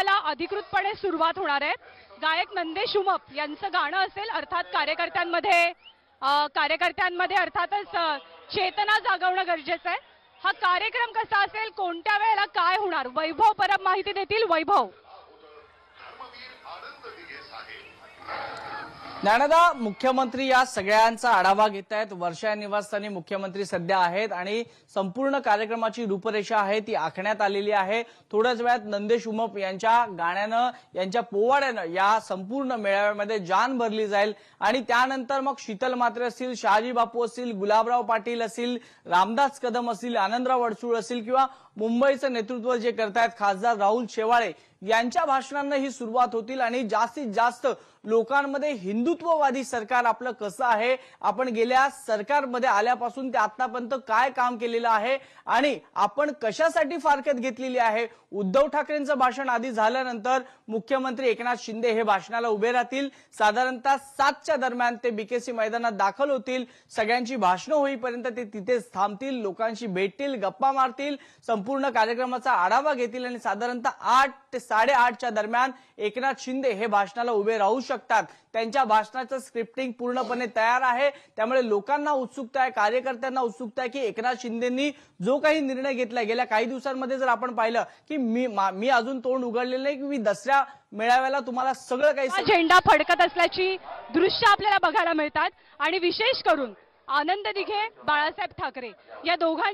अधिकृतपणे सुरुवात होणार आहे गायक नंदेश उमप यांचं गाणं असेल अर्थात कार्यकर्त्यांमध्ये कार्यकर्त्यांमध्ये अर्थातच चेतना जागवणं गरजेचं आहे हा कार्यक्रम कसा असेल कोणत्या वेळेला काय होणार वैभव परब माहिती देतील वैभव ज्ञानदा मुख्यमंत्री या सगळ्यांचा आढावा घेत आहेत वर्षा निवासस्थानी मुख्यमंत्री सध्या आहेत आणि संपूर्ण कार्यक्रमाची रूपरेषा आहे ती आखण्यात आलेली आहे थोड्याच वेळात नंदेश उमप यांच्या गाण्यानं यांच्या पोवाड्यानं या संपूर्ण मेळाव्यामध्ये जान भरली जाईल आणि त्यानंतर मग शीतल मात्रे असतील शहाजी बापू असतील गुलाबराव पाटील असतील रामदास कदम असतील आनंदराव वडसूळ असतील किंवा मुंबईचं नेतृत्व जे करतायत खासदार राहुल शेवाळे यांच्या भाषणांना ही सुरुवात होतील आणि जास्तीत जास्त लोकांमध्ये हिंदुत्ववादी सरकार आपलं कसं आहे आपण गेल्या सरकारमध्ये आल्यापासून ते आतापर्यंत काय काम केलेलं आहे आणि आपण कशासाठी फारकत घेतलेली आहे उद्धव ठाकरेंचं भाषण आधी झाल्यानंतर मुख्यमंत्री एकनाथ शिंदे हे भाषणाला उभे राहतील साधारणतः सातच्या दरम्यान ते बीकेसी मैदानात दाखल होतील सगळ्यांची भाषणं होईपर्यंत ते तिथेच थांबतील लोकांशी भेटतील गप्पा मारतील संपूर्ण कार्यक्रमाचा आढावा घेतील आणि साधारणतः आठ ते साडेआठच्या दरम्यान एकनाथ शिंदे हे भाषणाला उभे राहू शकतात त्यांच्या भाषणाचं स्क्रिप्टिंग पूर्णपणे तयार आहे त्यामुळे लोकांना उत्सुकता आहे कार्यकर्त्यांना उत्सुकता आहे की एकनाथ शिंदेंनी जो काही निर्णय घेतला गेल्या काही दिवसांमध्ये जर आपण पाहिलं की मी मी अजून तोंड उघडलेलं नाही की मी दसऱ्या मेळाव्याला तुम्हाला सगळं काही झेंडा फडकत असल्याची दृश्य आपल्याला बघायला मिळतात आणि विशेष करून आनंद दिघे बाळासाहेब ठाकरे या दोघां